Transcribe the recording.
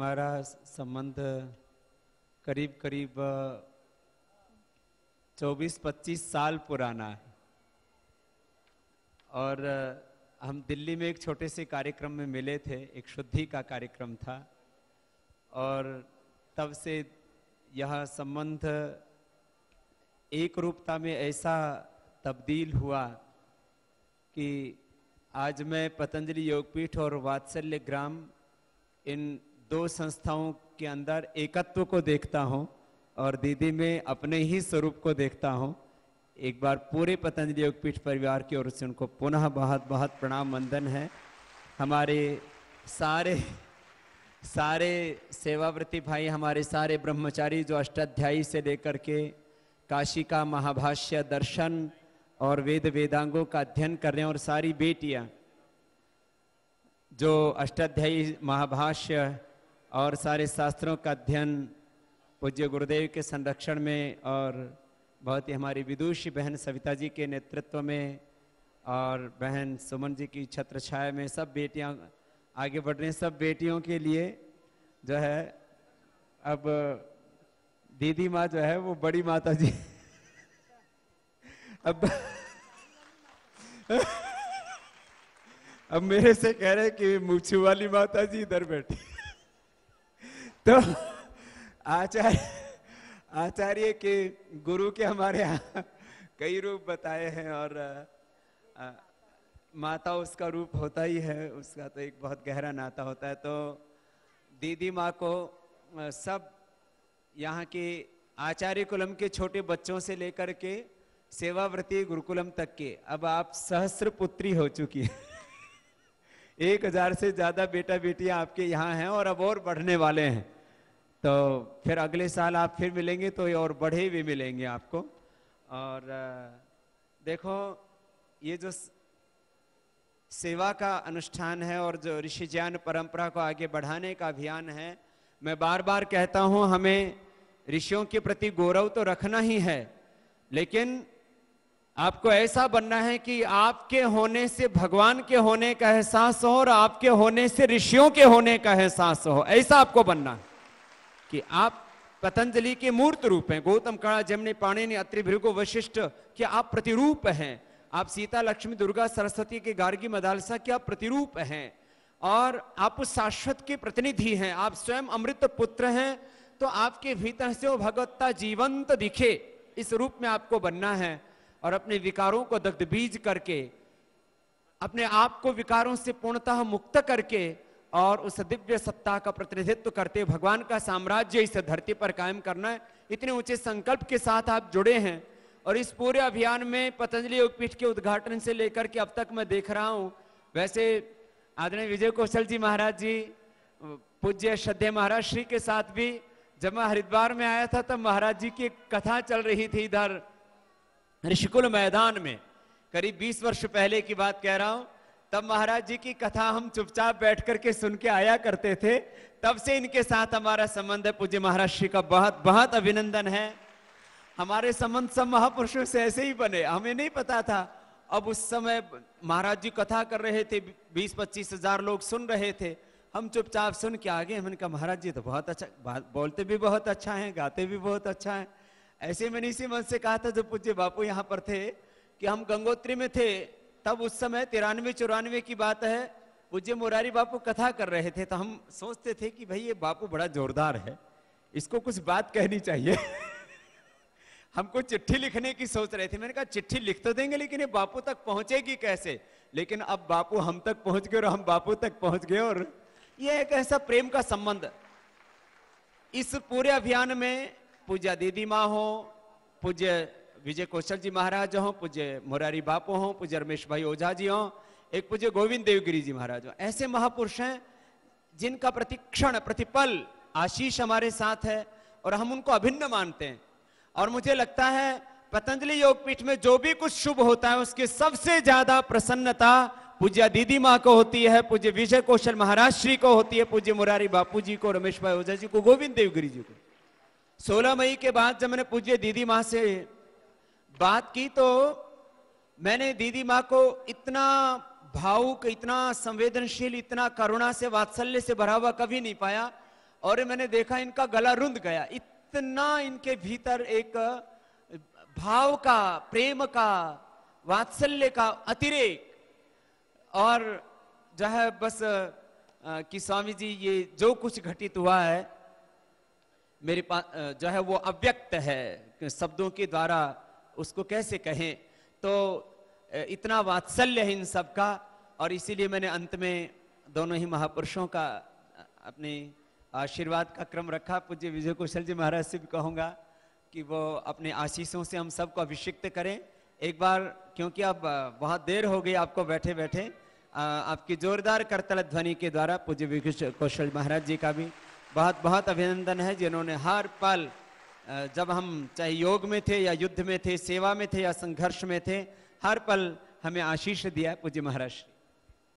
हमारा संबंध करीब करीब 24-25 साल पुराना है और हम दिल्ली में एक छोटे से कार्यक्रम में मिले थे एक शुद्धि का कार्यक्रम था और तब से यह संबंध एक रूपता में ऐसा तब्दील हुआ कि आज मैं पतंजलि योगपीठ और वात्सल्य ग्राम इन दो संस्थाओं के अंदर एकत्व को देखता हूँ और दीदी में अपने ही स्वरूप को देखता हूँ एक बार पूरे पतंजलि योगपीठ परिवार की ओर से उनको पुनः बहुत बहुत प्रणाम वंदन है हमारे सारे सारे सेवाव्रती भाई हमारे सारे ब्रह्मचारी जो अष्टाध्यायी से लेकर के काशी का महाभाष्य दर्शन और वेद वेदांगों का अध्ययन कर रहे हैं और सारी बेटियां जो अष्टाध्यायी महाभाष्य और सारे शास्त्रों का अध्ययन पूज्य गुरुदेव के संरक्षण में और बहुत ही हमारी विदुषी बहन सविता जी के नेतृत्व में और बहन सुमन जी की छत्र छाया में सब बेटियां आगे बढ़ रही सब बेटियों के लिए जो है अब दीदी माँ जो है वो बड़ी माता जी अब अब मेरे से कह रहे कि मुछू वाली माता जी इधर बैठी तो आचार्य आचार्य के गुरु के हमारे यहाँ कई रूप बताए हैं और आ, आ, माता उसका रूप होता ही है उसका तो एक बहुत गहरा नाता होता है तो दीदी माँ को सब यहाँ के आचार्य कुलम के छोटे बच्चों से लेकर के सेवावृत्ति गुरुकुलम तक के अब आप सहस्र पुत्री हो चुकी है एक हजार से ज्यादा बेटा बेटियां आपके यहाँ हैं और अब और बढ़ने वाले हैं तो फिर अगले साल आप फिर मिलेंगे तो ये और बढ़े भी मिलेंगे आपको और देखो ये जो सेवा का अनुष्ठान है और जो ऋषि ज्ञान परंपरा को आगे बढ़ाने का अभियान है मैं बार बार कहता हूँ हमें ऋषियों के प्रति गौरव तो रखना ही है लेकिन आपको ऐसा बनना है कि आपके होने से भगवान के होने का एहसास हो और आपके होने से ऋषियों के होने का एहसास हो ऐसा आपको बनना है कि आप पतंजलि के मूर्त रूप हैं गौतम कड़ा जमनी पाणी अत्रि भृगु वशिष्ठ के आप प्रतिरूप हैं आप सीता लक्ष्मी दुर्गा सरस्वती के गार्गी मदालसा के आप प्रतिरूप हैं और आप उस शाश्वत के प्रतिनिधि हैं आप स्वयं अमृत पुत्र हैं तो आपके भीतर से वो भगवत्ता जीवंत दिखे इस रूप में आपको बनना है और अपने विकारों को बीज करके अपने आप को विकारों से पूर्णतः मुक्त करके और उस दिव्य सत्ता का प्रतिनिधित्व करते भगवान का साम्राज्य इस धरती पर कायम करना है इतने ऊंचे संकल्प के साथ आप जुड़े हैं और इस पूरे अभियान में पतंजलि योगपीठ के उद्घाटन से लेकर के अब तक मैं देख रहा हूँ वैसे आदरणीय विजय कौशल जी महाराज जी पूज्य श्रद्धे महाराज श्री के साथ भी जब मैं हरिद्वार में आया था तब महाराज जी की कथा चल रही थी इधर ऋषिकुल मैदान में करीब 20 वर्ष पहले की बात कह रहा हूं तब महाराज जी की कथा हम चुपचाप बैठ करके सुन के आया करते थे तब से इनके साथ हमारा संबंध है पूज्य महाराज जी का बहुत बहुत अभिनंदन है हमारे संबंध सब महापुरुषों से ऐसे ही बने हमें नहीं पता था अब उस समय महाराज जी कथा कर रहे थे बीस पच्चीस हजार लोग सुन रहे थे हम चुपचाप सुन के आगे हमने कहा महाराज जी तो बहुत अच्छा बोलते भी बहुत अच्छा है गाते भी बहुत अच्छा है ऐसे मैंने इसी मन से कहा था जब पूज्य बापू यहाँ पर थे कि हम गंगोत्री में थे तब उस समय तिरानवे चौरानवे की बात है पूज्य मुरारी बापू कथा कर रहे थे तो हम सोचते थे कि भाई ये बापू बड़ा जोरदार है इसको कुछ बात कहनी चाहिए हमको चिट्ठी लिखने की सोच रहे थे मैंने कहा चिट्ठी लिख तो देंगे लेकिन ये बापू तक पहुंचेगी कैसे लेकिन अब बापू हम तक पहुंच गए और हम बापू तक पहुंच गए और यह एक ऐसा प्रेम का संबंध इस पूरे अभियान में पूज्य दीदी माँ हो पूज्य विजय कौशल जी महाराज हो पूज्य मुरारी बापू हो पूज्य रमेश भाई ओझा जी हो एक पूज्य गोविंद देवगिरी जी महाराज हो ऐसे महापुरुष हैं जिनका प्रतिक्षण प्रतिपल आशीष हमारे साथ है और हम उनको अभिन्न मानते हैं और मुझे लगता है पतंजलि योगपीठ में जो भी कुछ शुभ होता है उसकी सबसे ज्यादा प्रसन्नता पूज्य दीदी माँ को होती है पूज्य विजय कौशल महाराज श्री को होती है पूज्य मुरारी बापू जी को रमेश भाई ओझा जी को गोविंद देवगिरी जी को 16 मई के बाद जब मैंने पूज्य दीदी माँ से बात की तो मैंने दीदी माँ को इतना भावुक इतना संवेदनशील इतना करुणा से वात्सल्य से भरा हुआ कभी नहीं पाया और मैंने देखा इनका गला रुंद गया इतना इनके भीतर एक भाव का प्रेम का वात्सल्य का अतिरेक और जो है बस कि स्वामी जी ये जो कुछ घटित हुआ है मेरे पास जो है वो अव्यक्त है शब्दों के द्वारा उसको कैसे कहें तो इतना वात्सल्य है इन सब का और इसीलिए मैंने अंत में दोनों ही महापुरुषों का अपने आशीर्वाद का क्रम रखा पूज्य विजय कौशल जी महाराज से भी कहूँगा कि वो अपने आशीषों से हम सबको अभिषिक्त करें एक बार क्योंकि अब बहुत देर हो गई आपको बैठे बैठे आपकी जोरदार करतल ध्वनि के द्वारा पूज्य विजय कौशल महाराज जी का भी बहुत बहुत अभिनंदन है जिन्होंने हर पल जब हम चाहे योग में थे या युद्ध में थे सेवा में थे या संघर्ष में थे हर पल हमें आशीष दिया पूज्य महाराज